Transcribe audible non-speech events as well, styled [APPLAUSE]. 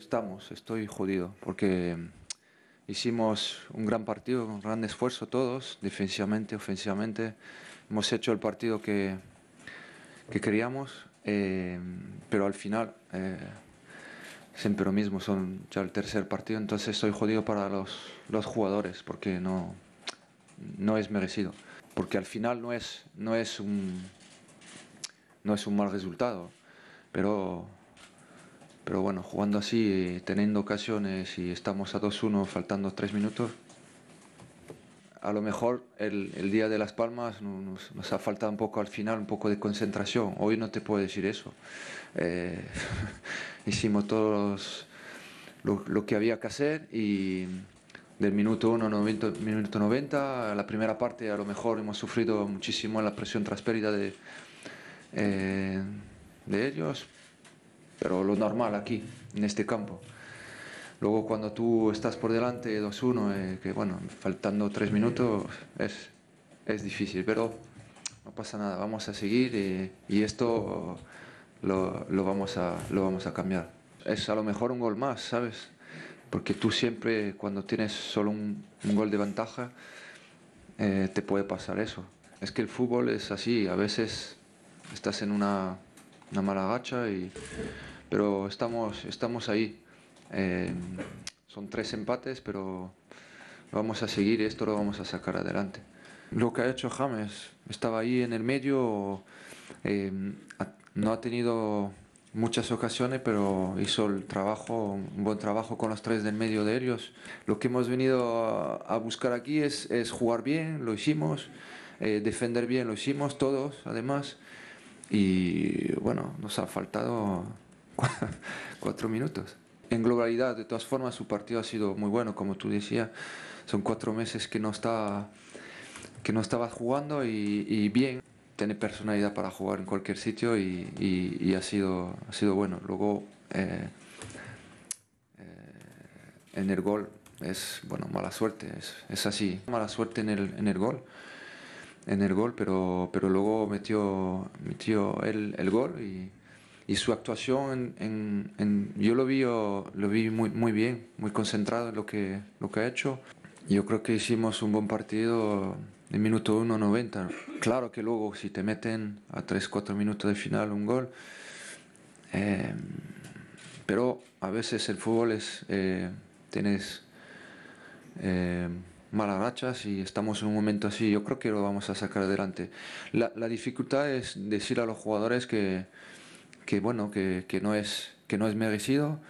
Estamos, estoy jodido, porque hicimos un gran partido, un gran esfuerzo todos, defensivamente, ofensivamente. Hemos hecho el partido que, queríamos, eh, pero al final eh, siempre lo mismo, son ya el tercer partido, entonces estoy jodido para los, jugadores, porque no, no es merecido. Porque al final no es, no es, un, no es un mal resultado, pero pero bueno, jugando así, teniendo ocasiones y estamos a 2-1 faltando 3 minutos, a lo mejor el, día de Las Palmas nos, ha faltado un poco al final, un poco de concentración. Hoy no te puedo decir eso. Eh, [LAUGHS] hicimos todos lo, que había que hacer y del minuto 1 al minuto 90, la primera parte a lo mejor hemos sufrido muchísimo la presión transpérida eh, de ellos, pero lo normal aquí, en este campo. Luego cuando tú estás por delante 2-1, eh, que bueno, faltando tres minutos es, es difícil, pero no pasa nada, vamos a seguir eh, y, esto lo, lo, vamos a, lo vamos a cambiar. Es a lo mejor un gol más, ¿sabes? Porque tú siempre cuando tienes solo un, un gol de ventaja, eh, te puede pasar eso. Es que el fútbol es así, a veces estás en una una mala gacha, y, pero estamos, estamos ahí. Em, son tres empates, pero vamos a seguir esto lo vamos a sacar adelante. Lo que ha hecho James, estaba ahí en el medio, em, no ha tenido muchas ocasiones, pero hizo el trabajo, un buen trabajo con los tres del medio de ellos. Lo que hemos venido a, buscar aquí es, jugar bien, lo hicimos, eh, defender bien, lo hicimos todos, además. Y bueno, nos ha faltado [LAUGHS] cuatro minutos. En globalidad, de todas formas, su partido ha sido muy bueno, como tú decías. Son cuatro meses que no, que no estaba jugando y, bien. Tiene personalidad para jugar en cualquier sitio y, ha, sido, ha sido bueno. Luego, eh, eh, en el gol es bueno, mala suerte, es, es así. Mala suerte en el gol en el gol, pero, pero luego metió, metió el, el gol y, y, su actuación, en, en, yo lo vi, lo vi muy, muy bien, muy concentrado en lo que, lo que ha hecho. Yo creo que hicimos un buen partido en minuto 1.90. Claro que luego si te meten a 3-4 minutos de final un gol, eh, pero a veces el fútbol es, eh, tienes... Eh, malas rachas y estamos en un momento así, yo creo que lo vamos a sacar adelante. La, dificultad es decir a los jugadores que, bueno, que, que, no es, que no es merecido.